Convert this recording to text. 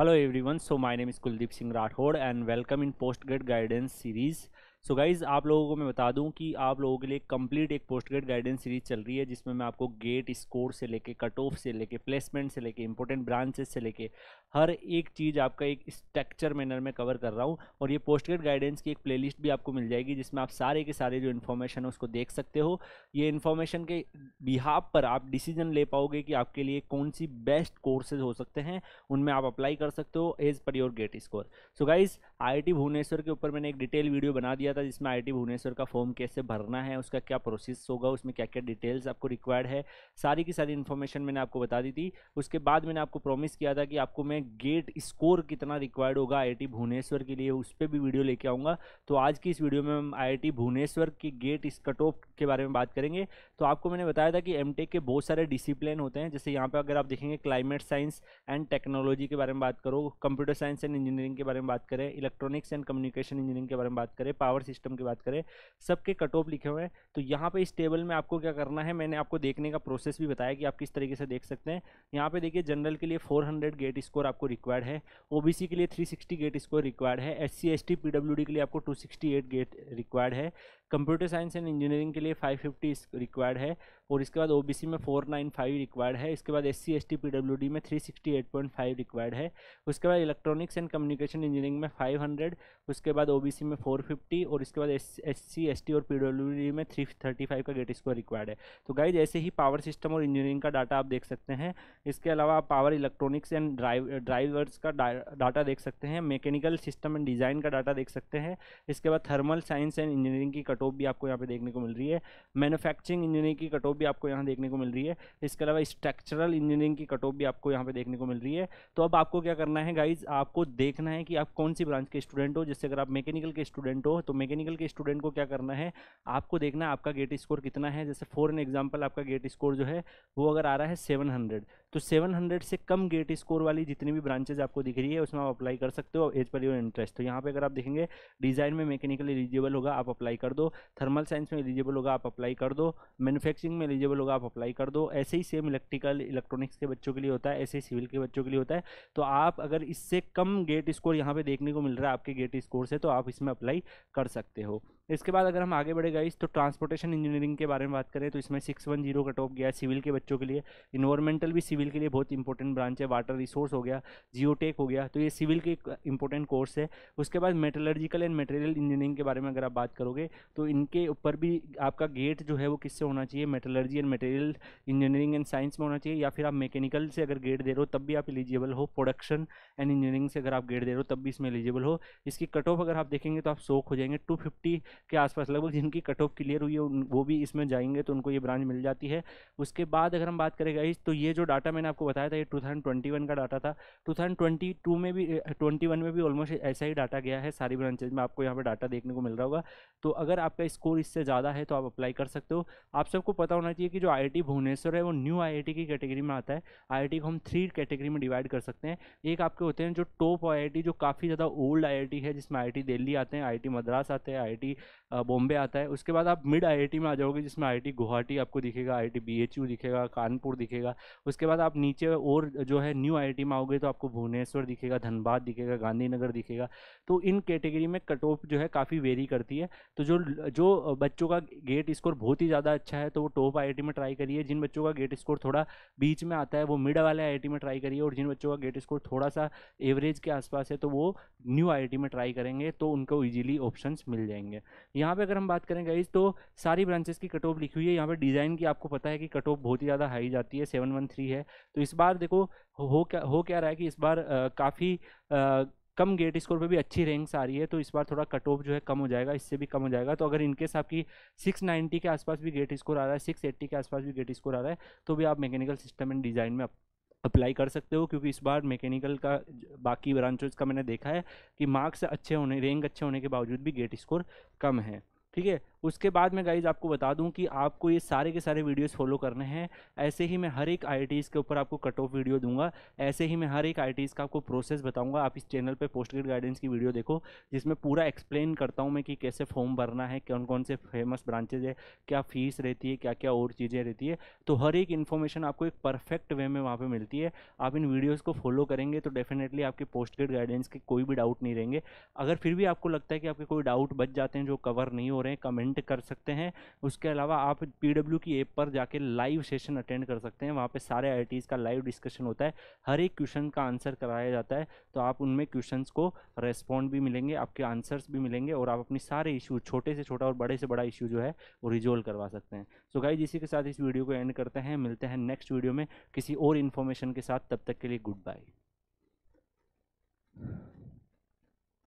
Hello everyone, so my name is Kuldeep Singh Rathod and welcome in Postgrad Guidance series. So so guys आप लोगों को मैं बता दूं कि आप लोगों के लिए कंप्लीट एक पोस्ट ग्रेड गाइडेंस सीरीज चल रही है जिसमें मैं आपको गेट स्कोर से लेके कट ऑफ से लेके प्लेसमेंट से लेके इंपॉर्टेंट ब्रांचेस से लेके हर एक चीज़ आपका एक स्ट्रक्चर मैनर में कवर कर रहा हूँ और ये पोस्ट ग्रेड गाइडेंस की एक प्ले भी आपको मिल जाएगी जिसमें आप सारे के सारे जो इन्फॉर्मेशन है उसको देख सकते हो ये इन्फॉर्मेशन के बिहाब पर आप डिसीजन ले पाओगे कि आपके लिए कौन सी बेस्ट कोर्सेज हो सकते हैं उनमें आप अप्लाई कर सकते हो as per your GATE score so guys I Bhubaneswar के ऊपर मैंने एक डिटेल वीडियो बना दिया दिया था जिसमें आई भुवनेश्वर का फॉर्म कैसे भरना है उसका क्या प्रोसेस होगा उसमें क्या क्या डिटेल्स आपको रिक्वायर्ड है सारी की सारी इन्फॉर्मेशन मैंने आपको बता दी थी उसके बाद मैंने आपको प्रॉमिस किया था कि आपको मैं गेट स्कोर कितना रिक्वायर्ड होगा आई भुवनेश्वर के लिए उस पर भी वीडियो लेके आऊँगा तो आज की इस वीडियो में हम आई भुवनेश्वर की गेट इस कट ऑफ के बारे में बात करेंगे तो आपको मैंने बताया था कि एम के बहुत सारे डिसिप्लिन होते हैं जैसे यहाँ पर अगर आप देखेंगे क्लाइमेट साइंस एंड टेक्नोलॉजी के बारे में बात करो कंप्यूटर साइंस एंड इंजीनियरिंग के बारे में बात करें इलेक्ट्रॉनिक्स एंड कम्युनिकेशन इंजीनियरिंग के बारे में बात करें पावर पावर सिस्टम की बात करें सबके कट ऑफ लिखे हुए हैं तो यहाँ पे इस टेबल में आपको क्या करना है मैंने आपको देखने का प्रोसेस भी बताया कि आप किस तरीके से देख सकते हैं यहाँ पे देखिए जनरल के लिए 400 गेट स्कोर आपको रिक्वायर्ड है ओबीसी के लिए 360 गेट स्कोर रिक्वायर्ड है एस सी के लिए आपको टू गेट रिक्वायर्ड है कंप्यूटर साइंस एंड इंजीनियरिंग के लिए 550 रिक्वायर्ड है और इसके बाद ओबीसी में 495 रिक्वायर्ड है इसके बाद एस सी एस में 368.5 रिक्वायर्ड है उसके बाद इलेक्ट्रॉनिक्स एंड कम्युनिकेशन इंजीनियरिंग में 500 उसके बाद ओबीसी में 450 और इसके बाद एस सी एस और पी में 335 का गेट स्कोर रिक्वायर्ड है तो गाइज ऐसे ही पावर सिस्टम और इंजीनियरिंग का डाटा आप देख सकते हैं इसके अलावा आप power electronics and drive drivers का डाटा देख सकते हैं मैकेनिकल सिस्टम एंड डिज़ाइन का डाटा देख सकते हैं इसके बाद थर्मल साइंस एंड इंजीनियरिंग की कट ऑफ भी आपको यहाँ पे देखने को मिल रही है मैनुफैक्चरिंग इंजीनियरिंग की कट ऑफ भी आपको यहाँ देखने को मिल रही है इसके अलावा स्ट्रक्चरल इंजीनियरिंग की कट ऑफ भी आपको यहाँ पे देखने को मिल रही है तो अब आपको क्या करना है गाइज आपको देखना है कि आप कौन सी ब्रांच के स्टूडेंट हो जैसे अगर आप मैकेनिकल के स्टूडेंट हो तो मैकेनिकल के स्टूडेंट को क्या करना है आपको देखना है आपका गेट स्कोर कितना है जैसे फॉर एन एग्जाम्पल आपका गेट स्कोर जो है वो अगर आ रहा है सेवन हंड्रेड तो सेवन हंड्रेड से कम गेट स्कोर वाली जितनी भी ब्रांचेज आपको दिख रही है उसमें आप अप्लाई कर सकते हो एज पर योर इंटरेस्ट तो यहाँ पे अगर आप देखेंगे डिज़ाइन में मैकेनिकल एलिजिबल होगा आप अप्लाई कर दो थर्मल साइंस में एलिजिबल होगा आप अप्लाई कर दो मैन्युफैक्चरिंग में एलिजिबल होगा आप अप्लाई कर दो ऐसे ही सेम इलेक्ट्रिकल इलेक्ट्रॉनिक्स के बच्चों के लिए होता है ऐसे ही सिविल के बच्चों के लिए होता है तो आप अगर इससे कम गेट स्कोर यहाँ पर देखने को मिल रहा है आपके गेट स्कोर से तो आप इसमें अप्लाई कर सकते हो इसके बाद अगर हम आगे बढ़े गाइस तो ट्रांसपोर्टेशन इंजीनियरिंग के बारे में बात करें तो इसमें सिक्स वन जीरो का टॉप गया सिविल के बच्चों के लिए इन्वायरमेंटल भी सिविल के लिए बहुत इंपॉर्टेंट ब्रांच है वाटर रिसोर्स हो गया जियोटेक हो गया तो ये सिविल के इंपॉर्टेंट कोर्स है उसके बाद मेटलर्जिकल एंड मटेरियल इंजीनियरिंग के बारे में अगर आप बात करोगे तो इनके ऊपर भी आपका गेट जो है वो किससे होना चाहिए metallurgy and material engineering and science में होना चाहिए या फिर आप मैकेनिकल से अगर गेट दे रहे हो तब भी आप एलिजिबल हो प्रोडक्शन एंड इंजीनियरिंग से अगर आप गेट दे रहे हो तब भी इसमें एलिजिबल हो इसकी कट ऑफ अगर आप देखेंगे तो आप शोक हो जाएंगे टू फिफ्टी के आसपास लगभग जिनकी कट ऑफ क्लियर हुई है वो भी इसमें जाएंगे तो उनको ये ब्रांच मिल जाती है उसके बाद अगर हम बात करें गाइस तो ये जो डाटा मैंने आपको बताया था ये टू का डाटा था टू में भी ट्वेंटी में भी ऑलमोस्ट ऐसा ही डाटा गया है सारी ब्रांचेज में आपको यहाँ पर डाटा देखने को मिल रहा होगा तो अगर आपका स्कोर इससे ज़्यादा है तो आप अप्लाई कर सकते हो आप सबको पता होना चाहिए कि जो आई भुवनेश्वर है वो न्यू आई की कैटेगरी में आता है आई को हम थ्री कैटेगरी में डिवाइड कर सकते हैं एक आपके होते हैं जो टॉप आई जो काफ़ी ज़्यादा ओल्ड आई है जिसमें आई दिल्ली आते हैं आई मद्रास आते हैं आई बॉम्बे आता है उसके बाद आप मिड आईआईटी में आ जाओगे जिसमें आईआईटी गुवाहाटी आपको दिखेगा आईआईटी बीएचयू दिखेगा कानपुर दिखेगा उसके बाद आप नीचे और जो है न्यू आईआईटी में आओगे तो आपको भुवनेश्वर दिखेगा धनबाद दिखेगा गांधीनगर दिखेगा तो इन कैटेगरी में कट ऑफ जो है काफ़ी वेरी करती है तो जो जो बच्चों का गेट स्कोर बहुत ही ज़्यादा अच्छा है तो वो टॉप आई में ट्राई करिए जिन बच्चों का गेट स्कोर थोड़ा बीच में आता है वो मिड वाले आई में ट्राई करिए और जिन बच्चों का गेट स्कोर थोड़ा सा एवरेज के आसपास है तो वो न्यू आई में ट्राई करेंगे तो उनको ईजिली ऑप्शन मिल जाएंगे यहाँ पे अगर हम बात करें गाइज तो सारी ब्रांचेस की कट ऑफ लिखी हुई है यहाँ पे डिज़ाइन की आपको पता है कि कट ऑफ बहुत ही ज़्यादा हाई जाती है सेवन वन थ्री है तो इस बार देखो हो क्या हो क्या रहा है कि इस बार काफ़ी कम गेट स्कोर पे भी अच्छी रैंक्स आ रही है तो इस बार थोड़ा कट ऑफ जो है कम हो जाएगा इससे भी कम हो जाएगा तो अगर इनकेस आपकी 690 के आसपास भी गेट स्कोर आ रहा है 680 के आसपास भी गेट स्कोर आ रहा है तो भी आप मैकेनिकल सिस्टम एंड डिज़ाइन में अप्लाई कर सकते हो क्योंकि इस बार मैकेनिकल का बाकी ब्रांचेज का मैंने देखा है कि मार्क्स अच्छे होने रैंक अच्छे होने के बावजूद भी गेट स्कोर कम है ठीक है उसके बाद मैं गाइज आपको बता दूं कि आपको ये सारे के सारे वीडियोस फॉलो करने हैं ऐसे ही मैं हर एक आई के ऊपर आपको कट ऑफ वीडियो दूंगा ऐसे ही मैं हर एक आई का आपको प्रोसेस बताऊंगा आप इस चैनल पे पोस्ट ग्रेड गाइडेंस की वीडियो देखो जिसमें पूरा एक्सप्लेन करता हूँ मैं कि कैसे फॉर्म भरना है कौन कौन से फेमस ब्रांचेज है क्या फ़ीस रहती है क्या क्या और चीज़ें रहती है तो हर एक इन्फॉर्मेशन आपको एक परफेक्ट वे में वहाँ पर मिलती है आप इन वीडियोज़ को फॉलो करेंगे तो डेफिनेटली आपके पोस्ट ग्रेड गाइडेंस के कोई भी डाउट नहीं रहेंगे अगर फिर भी आपको लगता है कि आपके कोई डाउट बच जाते हैं जो कवर नहीं हो रहे करें कमेंट कर सकते हैं उसके अलावा आप पी की ऐप पर जाके लाइव सेशन अटेंड कर सकते हैं वहाँ पर सारे आई का लाइव डिस्कशन होता है हर एक क्वेश्चन का आंसर कराया जाता है तो आप उनमें क्वेश्चन को रेस्पॉन्ड भी मिलेंगे आपके आंसर्स भी मिलेंगे और आप अपनी सारे इशू छोटे से छोटा और बड़े से बड़ा इशू जो है वो रिजोल्व करवा सकते हैं सो गाइज इसी के साथ इस वीडियो को एंड करते हैं मिलते हैं नेक्स्ट वीडियो में किसी और इन्फॉर्मेशन के साथ तब तक के लिए गुड बाय